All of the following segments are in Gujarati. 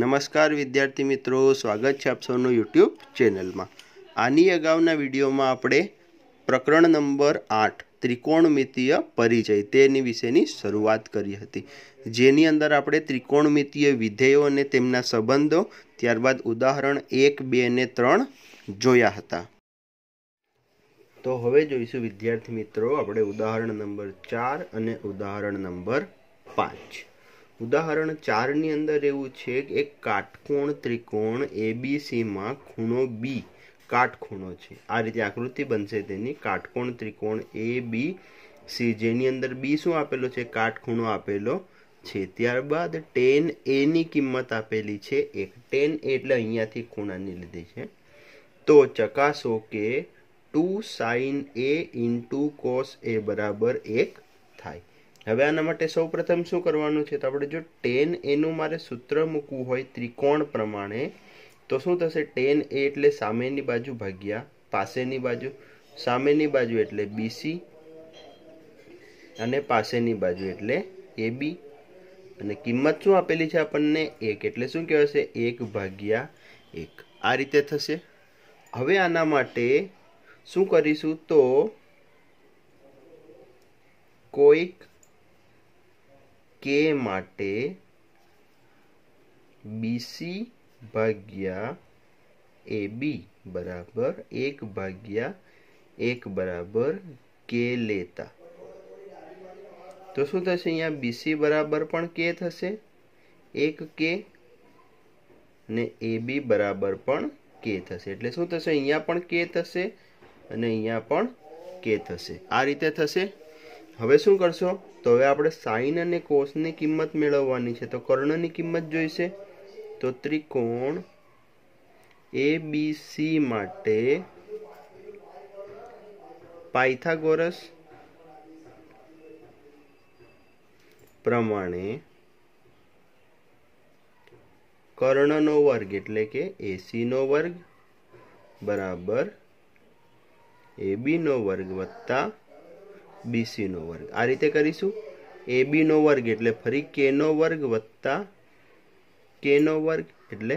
નમસ્કાર વિદ્યાર્થી મિત્રો સ્વાગત છે આપ સૌનું યુટ્યુબ ચેનલમાં આની અગાઉના વિડીયોમાં આપણે પ્રકરણ નંબર આઠ ત્રિકોણમિતીય પરિચય તેની વિશેની શરૂઆત કરી હતી જેની અંદર આપણે ત્રિકોણમિતીય વિધેયો અને તેમના સંબંધો ત્યારબાદ ઉદાહરણ એક બે અને ત્રણ જોયા હતા તો હવે જોઈશું વિદ્યાર્થી મિત્રો આપણે ઉદાહરણ નંબર ચાર અને ઉદાહરણ નંબર પાંચ ઉદાહરણ ચારની અંદર એવું છે કે એક કાટકોણ ત્રિકોણ એબીસીમાં ખૂણો બી કાટખૂણો છે આ રીતે આકૃતિ બનશે તેની કાટકોણ ત્રિકોણ એ બી સી જેની અંદર બી શું આપેલો છે કાટખૂણો આપેલો છે ત્યારબાદ ટેન એની કિંમત આપેલી છે એક ટેન એટલે અહીંયાથી ખૂણાની લીધી છે તો ચકાસો કે two sine A into cos A બરાબર એક થાય હવે આના માટે સૌ પ્રથમ શું કરવાનું છે તો આપણે જો ટેન એનું મારે સૂત્ર મૂકવું હોય ત્રિકોણ પ્રમાણે તો શું થશે ટેન એ એટલે સામેની બાજુ ભાગ્યા પાસેની બાજુ સામેની બાજુ એટલે બીસી અને પાસેની બાજુ એટલે એ બી અને કિંમત શું આપેલી છે આપણને એક એટલે શું કહેવાશે એક ભાગ્યા એક આ રીતે થશે હવે આના માટે શું કરીશું તો કોઈક કે માટે બીસી ભાગ્યા એ બી બરાબર એક ભાગ્યા એક બરાબર કે લેતા તો શું થશે અહીંયા બીસી બરાબર પણ કે થશે એક કે ને એ બી બરાબર પણ કે થશે એટલે શું થશે અહીંયા પણ કે થશે અને અહીંયા પણ કે થશે આ રીતે થશે હવે શું કરશો તો હવે આપણે સાઈન અને કોષની કિંમત મેળવવાની છે તો કર્ણની કિંમત જોઈશે તો ત્રિકોણ એ બી સી માટે પાયથાગોરસ પ્રમાણે કર્ણનો વર્ગ એટલે કે એસીનો વર્ગ બરાબર એબીનો વર્ગ વત્તા બીસીનો વર્ગ આ રીતે કરીશું એ બીનો વર્ગ એટલે ફરી કેનો વર્ગ વત્તા કેનો વર્ગ એટલે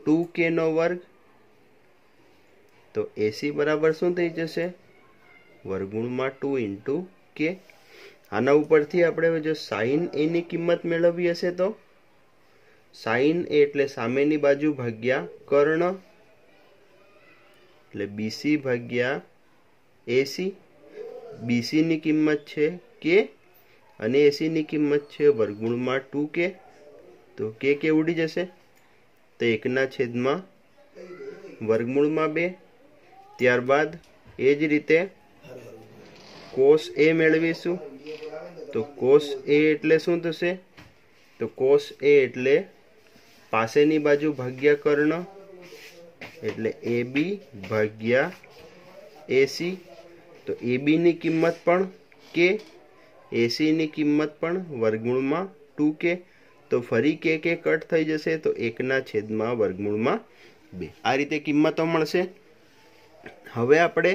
ટુ કેનો વર્ગ તો એસી બરાબર શું થઈ જશે વર્ગુણમાં ટુ ઇન્ટુ કે આના ઉપરથી આપણે જો સાઈન એની કિંમત મેળવવી હશે તો સાઈન એ એટલે સામેની બાજુ ભાગ્યા કર્ણ એટલે બીસી ભાગ્યા એસી બીસીની કિંમત છે કે અને એસીની કિંમત છે વર્ગમૂળમાં ટુ કે તો કે કે ઉડી જશે તો એકના છેદમાં વર્ગમૂળમાં બે ત્યારબાદ એ જ રીતે કોસ એ મેળવીશું તો કોસ એ એટલે શું થશે તો કોસ એ એટલે પાસેની બાજુ ભાગ્યા કર્ણ એટલે એ બી ભાગ્યા એસી તો એ બીની કિંમત પણ કે એસીની કિંમત પણ વર્ગમૂળમાં ટુ કે તો ફરી કે કે કટ થઈ જશે તો એકના છેદમાં વર્ગમૂળમાં બે આ રીતે કિંમતો મળશે હવે આપણે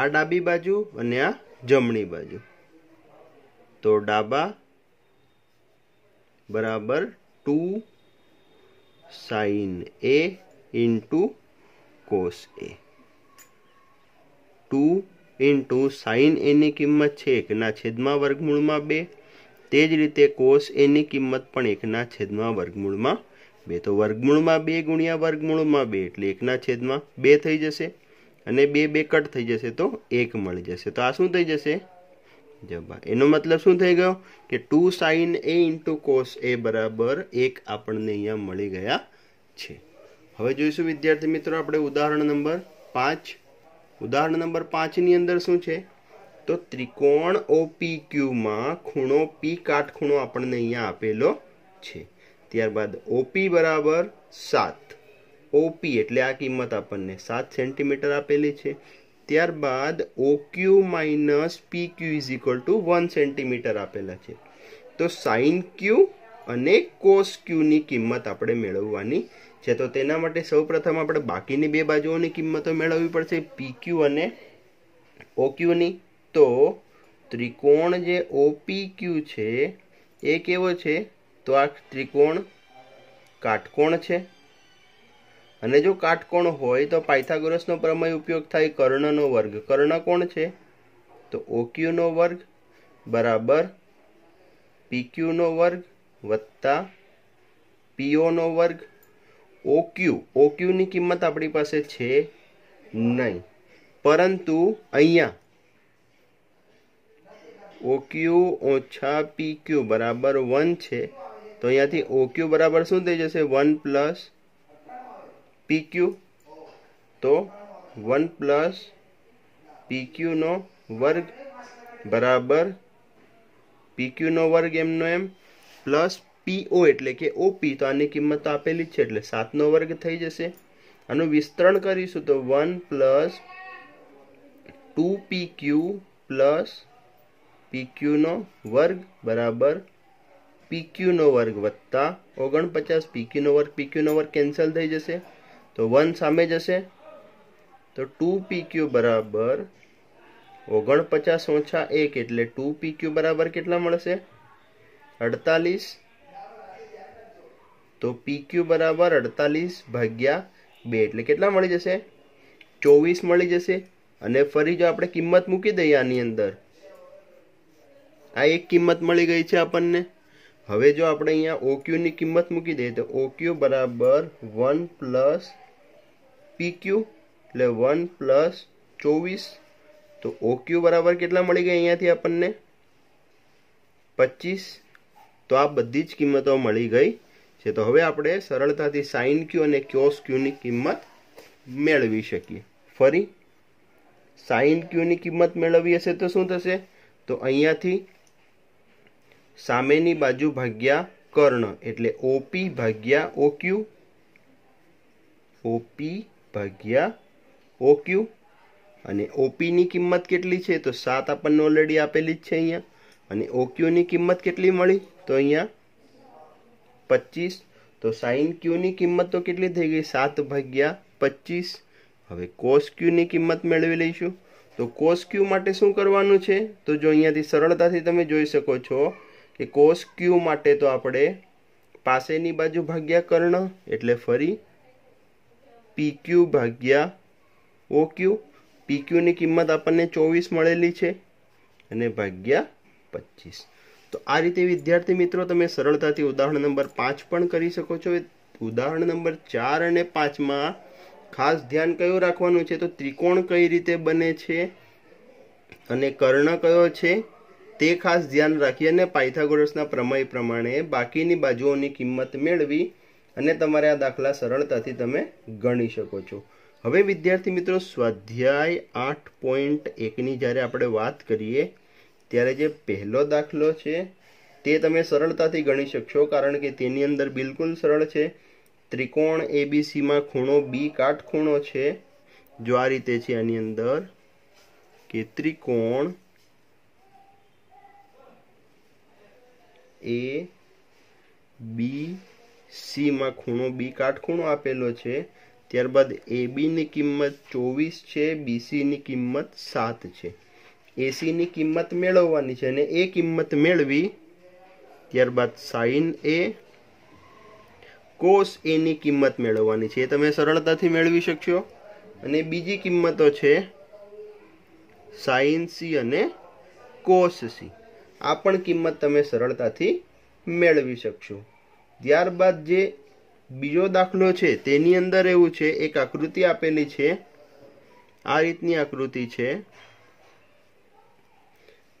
આ ડાબી બાજુ અને આ જમણી બાજુ તો ડાબા બરાબર two sine A into cos A two into sine એની કિંમત છે એકના છેદમાં વર્ગમૂળમાં બે તે જ રીતે કોસ એની કિંમત પણ એકના છેદમાં વર્ગમૂળમાં બે તો વર્ગમૂળમાં બે ગુણ્યા વર્ગમૂળમાં બે એટલે એકના છેદમાં બે થઈ જશે અને બે બે કટ થઈ જશે તો એક મળી જશે તો આ શું થઈ જશે જવાબ એનો મતલબ શું થઈ ગયો કે two sine A into cos A બરાબર એક આપણને અહીંયા મળી ગયા છે હવે જોઈશું વિદ્યાર્થી મિત્રો આપણે ઉદાહરણ નંબર પાંચ ઉદાહરણ નંબર પાંચની અંદર શું છે તો ત્રિકોણ ઓપી ક્યુમાં ખૂણો પી કાટખૂણો આપણને અહીંયા આપેલો છે ત્યારબાદ ઓપી બરાબર સાત ઓપી એટલે આ કિંમત આપણને સાત સેન્ટીમીટર આપેલી છે ત્યારબાદ OQ minus P Q is equal to one centimetre આપેલા છે તો સાઇન ક્યુ અને કોસ ક્યુની કિંમત આપણે મેળવવાની છે તો તેના માટે સૌપ્રથમ આપણે બાકીની બે બાજુઓની કિંમતો મેળવવી પડશે પીક્યુ અને ઓક્યુની તો ત્રિકોણ જે ઓપીક્યુ છે એ કેવો છે તો આ ત્રિકોણ કાટકોણ છે અને જો કાટકોણ હોય તો પાયથાગોરસનો પ્રમય ઉપયોગ થાય કર્ણનો વર્ગ કર્ણ કોણ છે તો ઓક્યુનો વર્ગ બરાબર પીક્યુનો વર્ગ વત્તા પીઓનો વર્ગ ઓક્યુ ઓક્યુની કિંમત આપણી પાસે છે નહીં પરંતુ અહીંયા ઓક્યુ ઓછા પીક્યુ બરાબર વન છે તો અહીંયાથી ઓક્યુ બરાબર શું થઈ જશે વન પ્લસ પીક્યુ તો વન પ્લસ પીક્યુનો વર્ગ બરાબર પીક્યુનો વર્ગ એમનો એમ પ્લસ પીઓ એટલે કે ઓપી તો આની કિંમત તો આપેલી જ છે એટલે સાતનો વર્ગ થઈ જશે આનું વિસ્તરણ કરીશું તો one plus two P Q plus પીક્યુનો વર્ગ બરાબર પીક્યુનો વર્ગ વત્તા ઓગણપચાસ પીક્યુનો વર્ગ પીક્યુનો વર્ગ કેન્સલ થઈ જશે તો વન સામે જશે તો ટુ પીક્યુ બરાબર ઓગણપચાસ ઓછા એક એટલે ટુ પીક્યુ બરાબર કેટલા મળશે અડતાલીસ તો પીક્યુ બરાબર અડતાલીસ ભાગ્યા બે એટલે કેટલા મળી જશે ચોવીસ મળી જશે અને ફરી જો આપણે કિંમત મૂકી દઈએ આની અંદર આ એક કિંમત મળી ગઈ છે આપણને હવે જો આપણે અહીંયા ઓક્યુની કિંમત મૂકી દઈએ તો ઓક્યુ બરાબર વન પ્લસ પીક્યુ એટલે વન પ્લસ ચોવીસ તો ઓક્યુ બરાબર કેટલા મળી ગયા અહીંયાથી આપણને પચીસ તો આ બધી જ કિંમતો મળી ગઈ છે તો હવે આપણે સરળતાથી સાઇન ક્યુ અને ક્યોસ ક્યુની કિંમત મેળવી શકીએ ફરી સાઇન ક્યુની કિંમત મેળવી હશે તો શું થશે તો અહીંયાથી સામેની બાજુ ભાગ્યા કર્ણ એટલે ઓપી ભાગ્યા ઓ ઓક્યુ ઓપી ભાગ્યા ઓ ક્યુ અને ઓપીની કિંમત કેટલી છે તો સાત આપણને ઓલરેડી આપેલી જ છે અહીંયા અને ઓક્યુની કિંમત કેટલી મળી તો અહીંયા પચીસ તો સાઈન ક્યુની કિંમત તો કેટલી થઈ ગઈ સાત ભાગ્યા પચીસ હવે કોસ ક્યુની કિંમત મેળવી લઈશું તો કોસ ક્યુ માટે શું કરવાનું છે તો જો અહીંયાથી સરળતાથી તમે જોઈ શકો છો કે કોસ ક્યુ માટે તો આપણે પાસેની બાજુ ભાગ્યા કર્ણ એટલે ફરી પી ક્યુ ભાગ્યા ઓ ક્યુ પી ક્યુની કિંમત આપણને ચોવીસ મળેલી છે અને ભાગ્યા પચીસ તો આ રીતે વિદ્યાર્થી મિત્રો તમે સરળતાથી ઉદાહરણ નંબર પાંચ પણ કરી શકો છો ઉદાહરણ નંબર ચાર અને પાંચમાં ખાસ ધ્યાન કયું રાખવાનું છે તો ત્રિકોણ કઈ રીતે બને છે અને કર્ણ કયો છે તે ખાસ ધ્યાન રાખી અને પાયથાગોરસના પ્રમેય પ્રમાણે બાકીની બાજુઓની કિંમત મેળવી અને તમારે આ દાખલા સરળતાથી તમે ગણી શકો છો હવે વિદ્યાર્થી મિત્રો સ્વાધ્યાય આઠ પોઈન્ટ એકની જ્યારે આપણે વાત કરીએ ત્યારે જે પહેલો દાખલો છે તે તમે સરળતાથી ગણી શકશો કારણ કે તેની અંદર બિલકુલ સરળ છે ત્રિકોણ એબીસીમાં ખૂણો બી કાટખૂણો છે જો આ રીતે છે આની અંદર કે ત્રિકોણ એ બી સીમાં ખૂણો બી કાટખૂણો આપેલો છે ત્યારબાદ એબીની કિંમત ચોવીસ છે બીસીની કિંમત સાત છે એસીની કિંમત મેળવવાની છે અને એ કિંમત મેળવી ત્યારબાદ સાઈન એ કોસ એની કિંમત મેળવવાની છે એ તમે સરળતાથી મેળવી શકશો અને બીજી કિંમતો છે સાઈન સી અને કોસ સી આ પણ કિંમત તમે સરળતાથી મેળવી શકશો ત્યારબાદ જે બીજો દાખલો છે તેની અંદર એવું છે એક આકૃતિ આપેલી છે આ રીતની આકૃતિ છે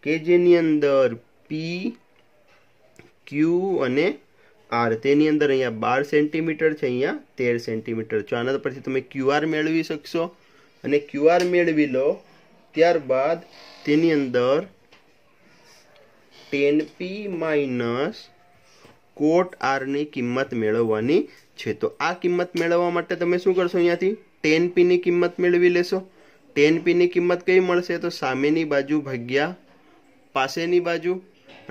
કે જેની અંદર પી ક્યુ અને આર તેની અંદર અહીંયા બાર સેન્ટીમીટર છે અહીંયા તેર સેન્ટીમીટર છો આના પરથી તમે ક્યુઆર મેળવી શકશો અને ક્યુઆર મેળવી લો ત્યારબાદ તેની અંદર ટેન પી માઇનસ કોટ આરની કિંમત મેળવવાની છે તો આ કિંમત મેળવવા માટે તમે શું કરશો અહીંયાથી ટેન પીની કિંમત મેળવી લેશો ટેન પીની કિંમત કઈ મળશે તો સામેની બાજુ ભાગ્યા પાસેની બાજુ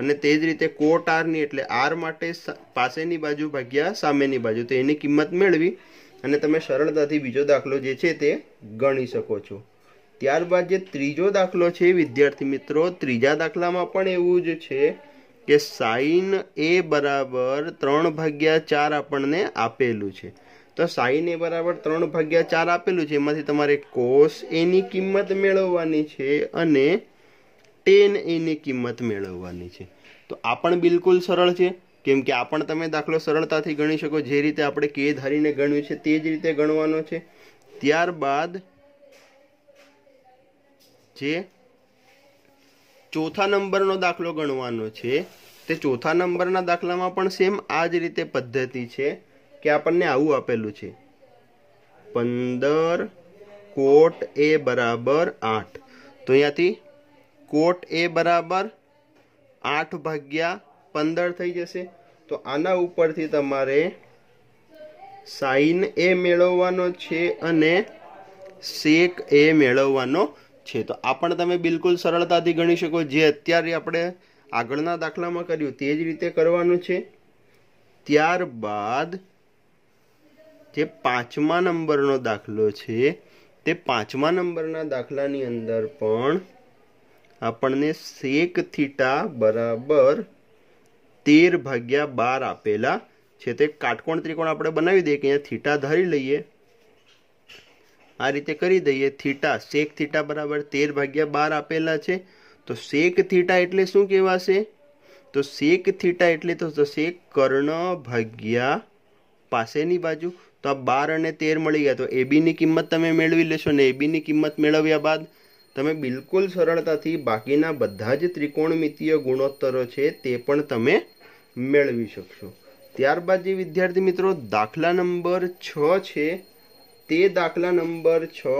અને તે જ રીતે કોટ આરની એટલે આર માટે પાસેની બાજુ ભાગ્યા સામેની બાજુ તો એની કિંમત મેળવી અને તમે સરળતાથી બીજો દાખલો જે છે તે ગણી શકો છો ત્યારબાદ જે ત્રીજો દાખલો છે વિદ્યાર્થી મિત્રો ત્રીજા દાખલામાં પણ એવું જ છે કે સાઈન એ બરાબર ત્રણ ભાગ્યા ચાર આપણને આપેલું છે તો સાઈન એ બરાબર ત્રણ ભાગ્યા ચાર આપેલું છે એમાંથી તમારે કોસ એની કિંમત મેળવવાની છે અને ટેન એની કિંમત મેળવવાની છે તો આ પણ બિલકુલ સરળ છે કેમ કે આ પણ તમે દાખલો સરળતાથી ગણી શકો જે રીતે આપણે કે ધારીને ગણ્યું છે તે જ રીતે ગણવાનો છે ત્યારબાદ જે ચોથા નંબરનો દાખલો ગણવાનો છે તે ચોથા નંબરના દાખલામાં પણ સેમ આ જ રીતે પદ્ધતિ છે કે આપણને આવું આપેલું છે પંદર કોટ એ બરાબર આઠ તો અહીંયાથી કોટ એ બરાબર આઠ ભાગ્યા પંદર થઈ જશે તો આના ઉપરથી તમારે સાઈન એ મેળવવાનો છે અને શેક એ મેળવવાનો છે તો આ પણ તમે બિલકુલ સરળતાથી ગણી શકો જે અત્યારે આપણે આગળના દાખલામાં કર્યું તે જ રીતે કરવાનું છે ત્યારબાદ જે પાંચમા નંબરનો દાખલો છે તે પાંચમા નંબરના દાખલાની અંદર પણ આપણને સેક થીટા બરાબર તેર ભાગ્યા બાર આપેલા છે તે કાટકોણ ત્રિકોણ આપણે બનાવી દઈએ કે અહીંયા થીટા ધારી લઈએ આ રીતે કરી દઈએ થીટા સેક થીટા બરાબર તેર ભાગ્યા બાર આપેલા છે તો સેક થીટા એટલે શું કહેવાશે તો સેક થીટા એટલે તો સેક કર્ણ ભાગ્યા પાસેની બાજુ તો આ બાર અને તેર મળી ગયા તો એબીની કિંમત તમે મેળવી લેશો ને એબીની કિંમત મેળવ્યા બાદ તમે બિલકુલ સરળતાથી બાકીના બધા જ ત્રિકોણમિતીય ગુણોત્તરો છે તે પણ તમે મેળવી શકશો ત્યારબાદ જે વિદ્યાર્થી મિત્રો દાખલા નંબર છ છે તે દાખલા નંબર છ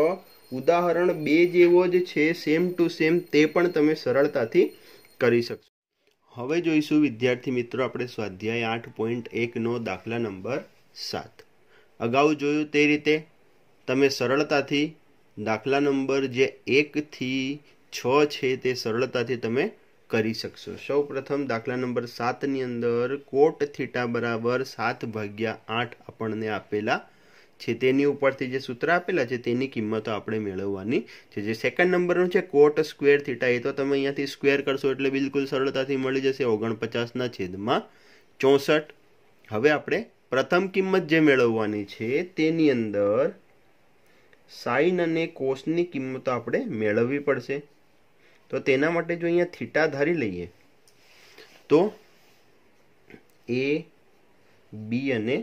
ઉદાહરણ બે જેવો જ છે સેમ ટુ સેમ તે પણ તમે સરળતાથી કરી શકશો હવે જોઈશું વિદ્યાર્થી મિત્રો આપણે સ્વાધ્યાય આઠ પોઈન્ટ એકનો દાખલા નંબર સાત અગાઉ જોયું તે રીતે તમે સરળતાથી દાખલા નંબર જે એકથી છ છે તે સરળતાથી તમે કરી શકશો સૌ પ્રથમ દાખલા નંબર સાતની અંદર કોટ થીટા બરાબર સાત ભાગ્યા આઠ આપણને આપેલા છે તેની ઉપરથી જે સૂત્ર આપેલા છે તેની કિંમતો આપણે મેળવવાની છે જે સેકન્ડ નંબરનું છે કોટ સ્ક્વેર થીટા એ તો તમે અહીંયાથી સ્ક્વેર કરશો એટલે બિલકુલ સરળતાથી મળી જશે ઓગણપચાસના છેદમાં ચોસઠ હવે આપણે પ્રથમ કિંમત જે મેળવવાની છે તેની અંદર સાઈન અને કોસની કિંમતો આપણે મેળવવી પડશે તો તેના માટે જો અહીંયા થીટા ધારી લઈએ તો એ બી અને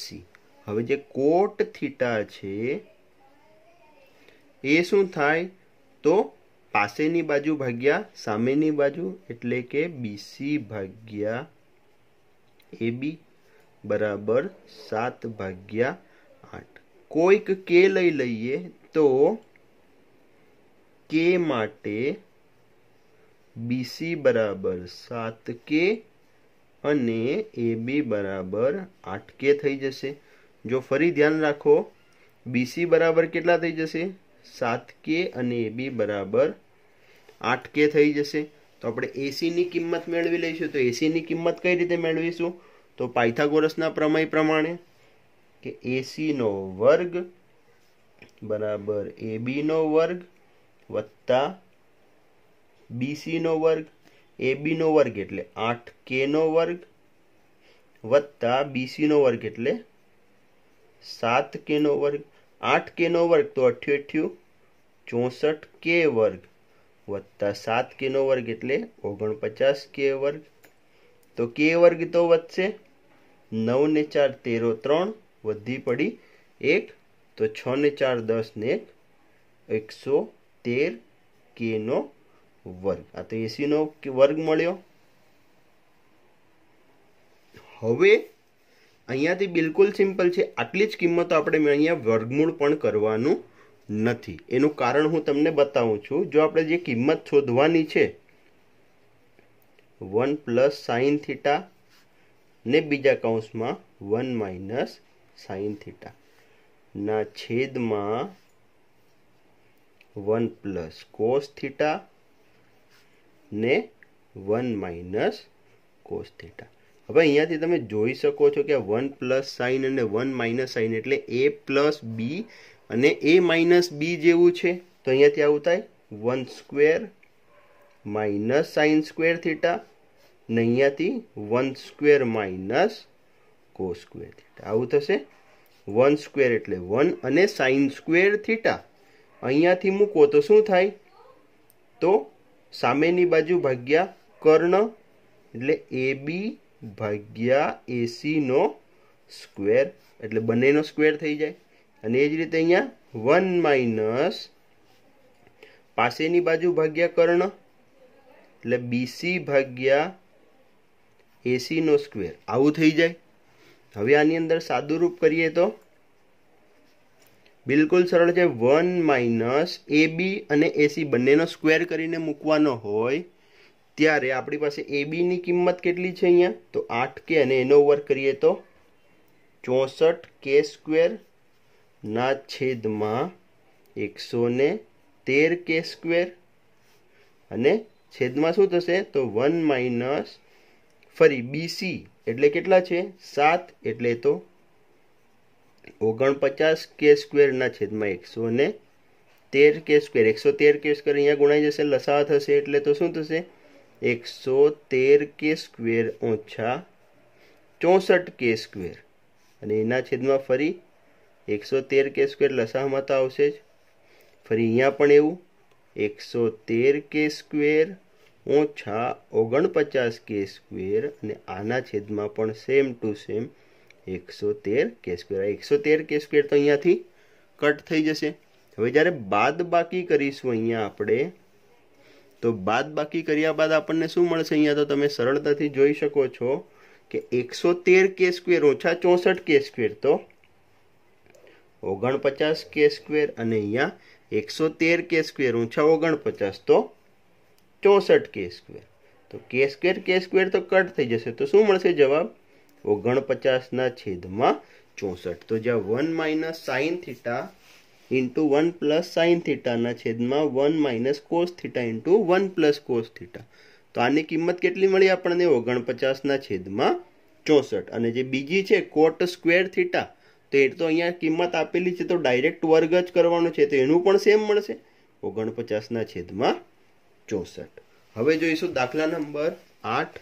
સી હવે જે કોટ થીટા છે એ શું થાય તો પાસેની બાજુ ભાગ્યા સામેની બાજુ એટલે કે બીસી ભાગ્યા એ બી બરાબર સાત ભાગ્યા આઠ કોઈક કે લઈ લઈએ તો કે માટે બીસી બરાબર સાત કે અને એ બી બરાબર આઠ કે થઈ જશે જો ફરી ધ્યાન રાખો બીસી બરાબર કેટલા થઈ જશે સાત કે અને એ બી બરાબર આઠ કે થઈ જશે તો આપણે એસીની કિંમત મેળવી લઈશું તો એસીની કિંમત કઈ રીતે મેળવીશું તો પાયથાગોરસના પ્રમેય પ્રમાણે કે એસીનો વર્ગ બરાબર એ બીનો વર્ગ વત્તા બીસીનો વર્ગ એ બીનો વર્ગ એટલે આઠ કેનો વર્ગ વત્તા બીસીનો વર્ગ એટલે સાત કેનો વર્ગ આઠ કેનો વર્ગ તો અઠ્યોઠ્યું ચોસઠ કે વર્ગ વત્તા સાત કેનો વર્ગ એટલે ઓગણપચાસ કે વર્ગ તો કે વર્ગ તો વધશે નવ ને ચાર તેરો ત્રણ વધી પડી એક તો છ ને ચાર દસ ને એક એકસો તેર કે નો વર્ગ આ તો એસી નો વર્ગ મળ્યો હવે અહીંયાથી બિલકુલ સિમ્પલ છે આટલી જ કિંમત આપણે અહીંયા વર્ગમૂળ પણ કરવાનું નથી એનું કારણ હું તમને બતાવું છું જો આપણે જે કિંમત શોધવાની છે વન પ્લસ સાઇન થીટા ને બીજા કૌંસમાં વન માઇનસ સાઈન થીટા ના છેદમાં વન પ્લસ કોસ થીટા ને વન માઇનસ કોસ થીટા હવે અહીંયાથી તમે જોઈ શકો છો કે વન પ્લસ સાઇન અને વન માઇનસ સાઇન એટલે એ પ્લસ બી અને એ માઇનસ બી જેવું છે તો અહીંયાથી આવું થાય one square minus sine square theta ને અહીંયાથી one square minus cos square theta આવું થશે વન સ્ક્વેર એટલે વન અને સાઇન સ્ક્વેર થીટા અહીંયાથી મૂકો તો શું થાય તો સામેની બાજુ ભાગ્યા કર્ણ એટલે એ બી ભાગ્યા એસીનો સ્ક્વેર એટલે બંનેનો સ્ક્વેર થઈ જાય અને એ જ રીતે અહીંયા વન માઇનસ પાસેની બાજુ ભાગ્યા કર્ણ એટલે બીસી ભાગ્યા એસીનો સ્ક્વેર આવું થઈ જાય હવે આની અંદર સાદુરૂપ કરીએ તો બિલકુલ સરળ છે વન માઇનસ એ બી અને એસી બંનેનો સ્ક્વેર કરીને મૂકવાનો હોય ત્યારે આપણી પાસે એ બીની કિંમત કેટલી છે અહીંયા તો આઠ કે અને એનો વર્ક કરીએ તો ચોસઠ કે સ્ક્વેર ના છેદમાં એકસો ને તેર કે સ્ક્વેર અને છેદમાં શું થશે તો વન માઇનસ ફરી બીસી એટલે કેટલા છે સાત એટલે તો ઓગણપચાસ કે સ્ક્વેરના છેદમાં એકસો ને તેર કે સ્ક્વેર એકસો તેર કે સ્ક્વેર અહીંયા ગુણાઈ જશે લસા થશે એટલે તો શું થશે એકસો તેર કે સ્ક્વેર ઓછા ચોસઠ કે સ્ક્વેર અને એના છેદમાં ફરી એકસો તેર કે સ્ક્વેર લસામાં તો આવશે જ ફરી અહીંયા પણ એવું એકસો તેર કે સ્ક્વેર ઓછા ઓગણપચાસ કે સ્ક્વેર અને આના છેદમાં પણ સેમ ટુ સેમ એકસો તેર કે સ્ક્વેર એકસો તેર કે સ્ક્વેર તો અહીંયાથી કટ થઈ જશે હવે જ્યારે બાદ બાકી કરીશું અહીંયા આપણે તો બાદ બાકી કર્યા બાદ આપણને શું મળશે અહીંયા તો તમે સરળતાથી જોઈ શકો છો કે એકસો તેર કે સ્ક્વેર ઓછા ચોસઠ કે સ્ક્વેર તો ઓગણપચાસ કે સ્ક્વેર અને અહીંયા એકસો તેર કે સ્ક્વેર ઓછા ઓગણપચાસ તો ચોસઠ કે સ્ક્વેર તો કે સ્ક્વેર કે સ્ક્વેર તો કટ થઈ જશે તો શું મળશે જવાબ ઓગણપચાસના છેદમાં ચોસઠ તો જ્યાં one minus sine theta into one plus sine થીટાના છેદમાં one minus cos theta into one plus cos theta તો આની કિંમત કેટલી મળી આપણને ઓગણપચાસના છેદમાં ચોસઠ અને જે બીજી છે કોટ સ્ક્વેર થીટા તો એ તો અહીંયા કિંમત આપેલી છે તો ડાયરેક્ટ વર્ગ જ કરવાનો છે તો એનું પણ સેમ મળશે ઓગણપચાસના છેદમાં ચોસઠ હવે જોઈશું દાખલા નંબર આઠ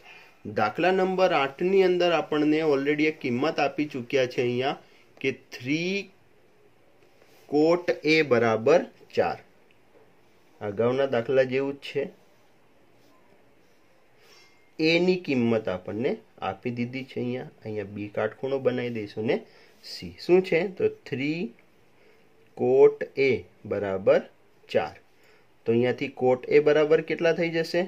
દાખલા નંબર આઠની અંદર આપણને ઓલરેડી એક કિંમત આપી ચૂક્યા છે અહીંયા કે થ્રી કોટ એ બરાબર ચાર અગાઉના દાખલા જેવું જ છે એની કિંમત આપણને આપી દીધી છે અહીંયા અહીંયા બી કાટખૂણો બનાવી દઈશું ને સી શું છે તો થ્રી કોટ એ બરાબર ચાર તો અહીંયાથી કોટ એ બરાબર કેટલા થઈ જશે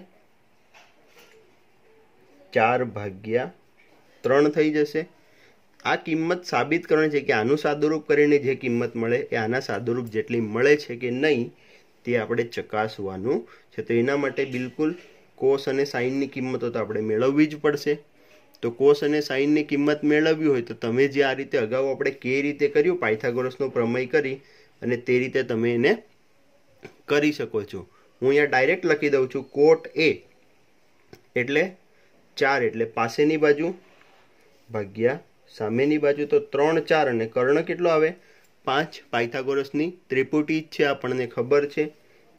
ચાર ભાગ્યા ત્રણ થઈ જશે આ કિંમત સાબિત કરવાની છે કે આનું સાદુરૂપ કરીને જે કિંમત મળે એ આના સાદુરૂપ જેટલી મળે છે કે નહીં તે આપણે ચકાસવાનું છે તો એના માટે બિલકુલ કોષ અને સાઇનની કિંમતો તો આપણે મેળવવી જ પડશે તો કોષ અને સાઇનની કિંમત મેળવવી હોય તો તમે જે આ રીતે અગાઉ આપણે કે રીતે કર્યું પાયથાગોરસનો પ્રમય કરી અને તે રીતે તમે એને કરી શકો છો હું અહીંયા ડાયરેક્ટ લખી દઉં છું કોટ એ એટલે ચાર એટલે પાસેની બાજુ ભાગ્યા સામેની બાજુ તો ત્રણ ચાર અને કર્ણ કેટલો આવે પાંચ પાયથાગોરસની ત્રિપુટી જ છે આપણને ખબર છે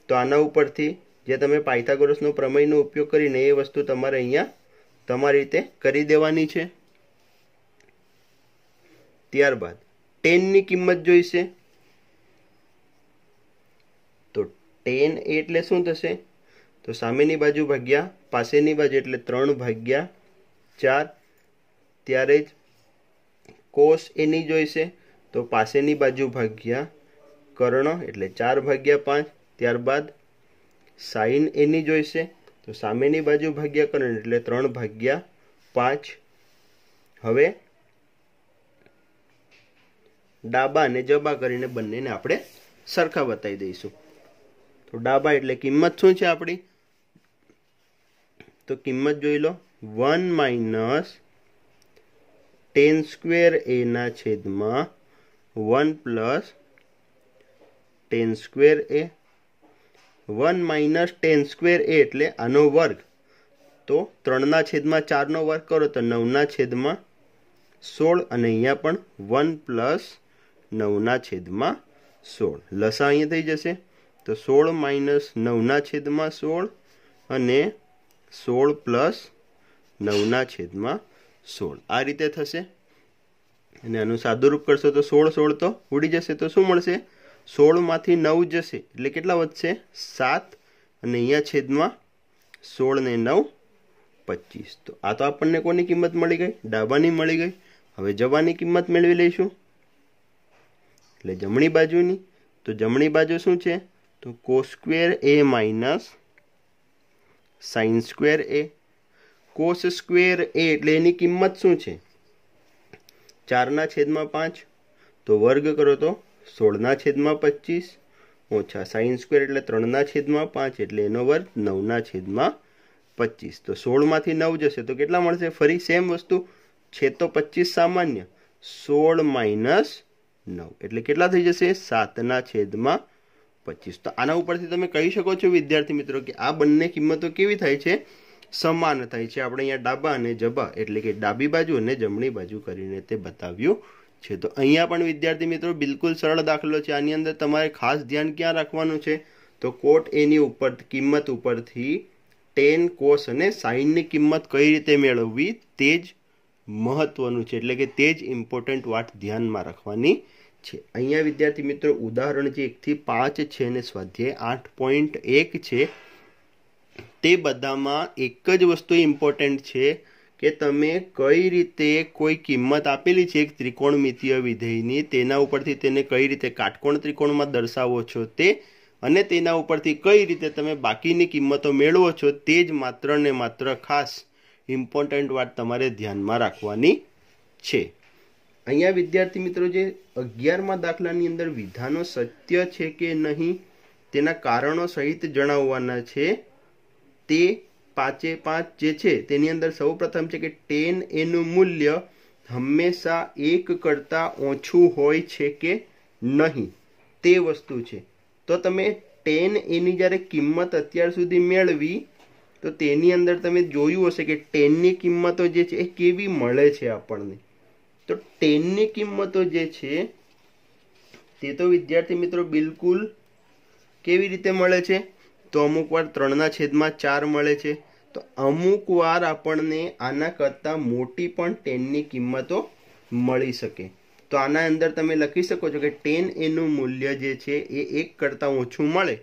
તો આના ઉપરથી જે તમે પાયથાગોરસનો પ્રમેયનો ઉપયોગ કરીને એ વસ્તુ તમારે અહીંયા તમારી રીતે કરી દેવાની છે ત્યારબાદ ટેનની કિંમત જોઈશે ટેન એ એટલે શું થશે તો સામેની બાજુ ભાગ્યા પાસેની બાજુ એટલે ત્રણ ભાગ્યા ચાર ત્યારે જ કોષ એની જોઈશે તો પાસેની બાજુ ભાગ્યા કર્ણ એટલે ચાર ભાગ્યા પાંચ ત્યારબાદ સાઈન એની જોઈશે તો સામેની બાજુ ભાગ્યા કર્ણ એટલે ત્રણ ભાગ્યા પાંચ હવે ડાબા અને જબા કરીને બંનેને આપણે સરખા બતાવી દઈશું તો ડાબા એટલે કિંમત શું છે આપણી તો કિંમત જોઈ લો વન માઇનસ ટેન સ્ક્વેર એના છેદમાં one plus tan square A one minus tan square A એટલે આનો વર્ગ તો ત્રણના છેદમાં ચારનો વર્ગ કરો તો નવના છેદમાં સોળ અને અહીંયા પણ વન પ્લસ નવના છેદમાં સોળ લસા અહીંયા થઈ જશે તો સોળ માઇનસ નવના છેદમાં સોળ અને સોળ પ્લસ નવના છેદમાં સોળ આ રીતે થશે અને આનું સાદુરૂપ કરશો તો સોળ સોળ તો ઉડી જશે તો શું મળશે સોળમાંથી નવ જશે એટલે કેટલા વધશે સાત અને અહીંયા છેદમાં સોળ ને નવ પચીસ તો આ તો આપણને કોની કિંમત મળી ગઈ ડાબાની મળી ગઈ હવે જવાની કિંમત મેળવી લઈશું એટલે જમણી બાજુની તો જમણી બાજુ શું છે તો cos square A minus sine square A cos square A એટલે એની કિંમત શું છે ચારના છેદમાં પાંચ તો વર્ગ કરો તો સોળના છેદમાં પચીસ ઓછા સાઇન સ્ક્વેર એટલે ત્રણના છેદમાં પાંચ એટલે એનો વર્ગ નવના છેદમાં પચીસ તો સોળમાંથી નવ જશે તો કેટલા મળશે ફરી સેમ વસ્તુ છેદ તો પચીસ સામાન્ય સોળ માઇનસ નવ એટલે કેટલા થઈ જશે સાતના છેદમાં પચીસ તો આના ઉપરથી તમે કહી શકો છો વિદ્યાર્થી મિત્રો કે આ બંને કિંમતો કેવી થાય છે સમાન થાય છે આપણે અહીંયા ડાબા અને જબા એટલે કે ડાબી બાજુ અને જમણી બાજુ કરીને તે બતાવ્યું છે તો અહીંયા પણ વિદ્યાર્થી મિત્રો બિલકુલ સરળ દાખલો છે આની અંદર તમારે ખાસ ધ્યાન ક્યાં રાખવાનું છે તો કોટ એની ઉપર કિંમત ઉપરથી ટેન કોસ અને સાઇનની કિંમત કઈ રીતે મેળવવી તે જ મહત્વનું છે એટલે કે તે જ ઇમ્પોર્ટન્ટ વાત ધ્યાનમાં રાખવાની છે અહીંયા વિદ્યાર્થી મિત્રો ઉદાહરણ જે એકથી પાંચ છે અને સ્વાધ્યાય આઠ પોઈન્ટ એક છે તે બધામાં એક જ વસ્તુ ઇમ્પોર્ટન્ટ છે કે તમે કઈ રીતે કોઈ કિંમત આપેલી છે એક ત્રિકોણમિતીય વિધેયની તેના ઉપરથી તેને કઈ રીતે કાટકોણ ત્રિકોણમાં દર્શાવો છો તે અને તેના ઉપરથી કઈ રીતે તમે બાકીની કિંમતો મેળવો છો તે જ માત્ર ને માત્ર ખાસ ઇમ્પોર્ટન્ટ વાત તમારે ધ્યાનમાં રાખવાની છે અહીંયા વિદ્યાર્થી મિત્રો જે અગિયારમાં દાખલાની અંદર વિધાનો સત્ય છે કે નહીં તેના કારણો સહિત જણાવવાના છે તે પાંચે પાંચ જે છે તેની અંદર સૌ પ્રથમ છે કે ટેન એનું મૂલ્ય હંમેશા એક કરતાં ઓછું હોય છે કે નહીં તે વસ્તુ છે તો તમે ટેન એની જ્યારે કિંમત અત્યાર સુધી મેળવી તો તેની અંદર તમે જોયું હશે કે ટેનની કિંમતો જે છે એ કેવી મળે છે આપણને તો ટેનની કિંમતો જે છે તે તો વિદ્યાર્થી મિત્રો બિલકુલ કેવી રીતે મળે છે તો અમુક વાર ત્રણના છેદમાં ચાર મળે છે તો અમુક વાર આપણને આના કરતાં મોટી પણ ટેનની કિંમતો મળી શકે તો આના અંદર તમે લખી શકો છો કે ટેન એનું મૂલ્ય જે છે એ એક કરતાં ઓછું મળે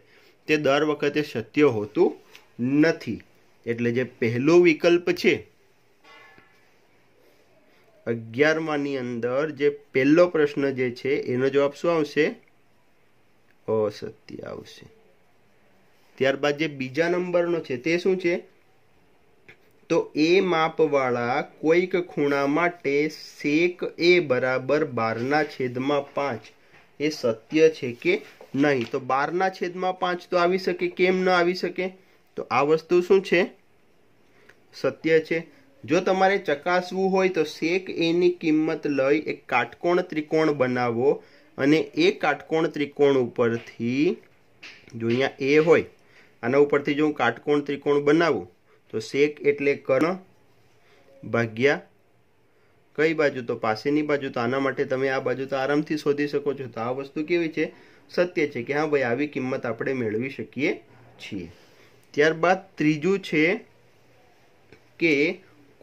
તે દર વખતે સત્ય હોતું નથી એટલે જે પહેલો વિકલ્પ છે અગિયારમાંની અંદર જે પહેલો પ્રશ્ન જે છે એનો જવાબ શું આવશે અસત્ય આવશે ત્યારબાદ જે બીજા નંબરનો છે તે શું છે તો એ માપવાળા કોઈક ખૂણા માટે શેક એ બરાબર બારના છેદમાં પાંચ એ સત્ય છે કે નહીં તો બારના છેદમાં પાંચ તો આવી શકે કેમ ન આવી શકે તો આ વસ્તુ શું છે સત્ય છે જો તમારે ચકાસવું હોય તો શેક એની કિંમત લઈ એક કાટકોણ ત્રિકોણ બનાવો અને એ કાટકોણ ત્રિકોણ ઉપરથી જો અહીંયા એ હોય આના ઉપરથી જો હું કાટકોણ ત્રિકોણ બનાવું તો શેક એટલે કર્ણ ભાગ્યા કઈ બાજુ તો પાસેની બાજુ તો આના માટે તમે આ બાજુ તો આરામથી શોધી શકો છો તો આ વસ્તુ કેવી છે સત્ય છે કે હા ભાઈ આવી કિંમત આપણે મેળવી શકીએ છીએ ત્યારબાદ ત્રીજું છે કે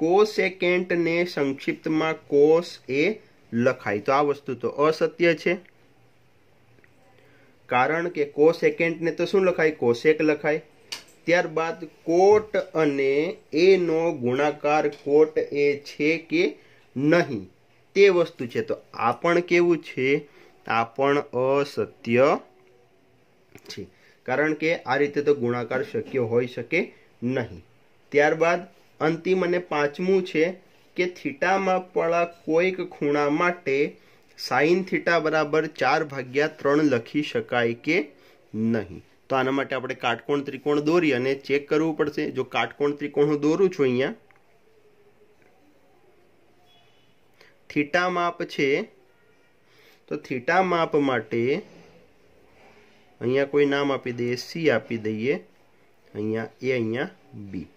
કોસેકેન્ટને સંક્ષિપ્તમાં કોસ એ લખાય તો આ વસ્તુ તો અસત્ય છે કારણ કે કોસેકેન્ટને તો શું લખાય કોસેક લખાય ત્યારબાદ કોટ અને એનો ગુણાકાર કોટ એ છે કે નહીં તે વસ્તુ છે તો આ પણ કેવું છે આ પણ અસત્ય છે કારણ કે આ રીતે તો ગુણાકાર શક્ય હોઈ શકે નહીં ત્યારબાદ અંતિમ અને પાંચમું છે કે થીટામાં પડા કોઈક ખૂણા માટે સાઈન થીટા બરાબર ચાર ભાગ્યા ત્રણ લખી શકાય કે નહીં તો આના માટે આપણે કાટકોણ ત્રિકોણ દોરી અને ચેક કરવું પડશે જો કાટકોણ ત્રિકોણ હું દોરું છું અહીંયા થીટા માપ છે તો થીટા માપ માટે અહીંયા કોઈ નામ આપી દઈએ સી આપી દઈએ અહીંયા એ અહીંયા બી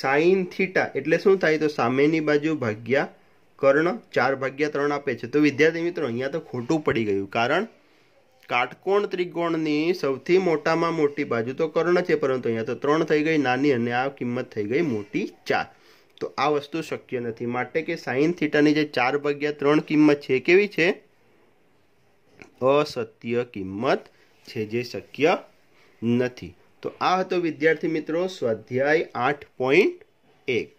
સાઈન થીટા એટલે શું થાય તો સામેની બાજુ ભાગ્યા કર્ણ ચાર ભાગ્યા ત્રણ આપે છે તો વિદ્યાર્થી મિત્રો અહીંયા તો ખોટું પડી ગયું કારણ કાટકોણ ત્રિકોણની સૌથી મોટામાં મોટી બાજુ તો કર્ણ છે પરંતુ અહીંયા તો ત્રણ થઈ ગઈ નાની અને આ કિંમત થઈ ગઈ મોટી ચાર તો આ વસ્તુ શક્ય નથી માટે કે સાઈન થીટાની જે ચાર ભાગ્યા ત્રણ કિંમત છે કેવી છે અસત્ય કિંમત છે જે શક્ય નથી તો આ હતો વિદ્યાર્થી મિત્રો સ્વાધ્યાય આઠ પોઈન્ટ એક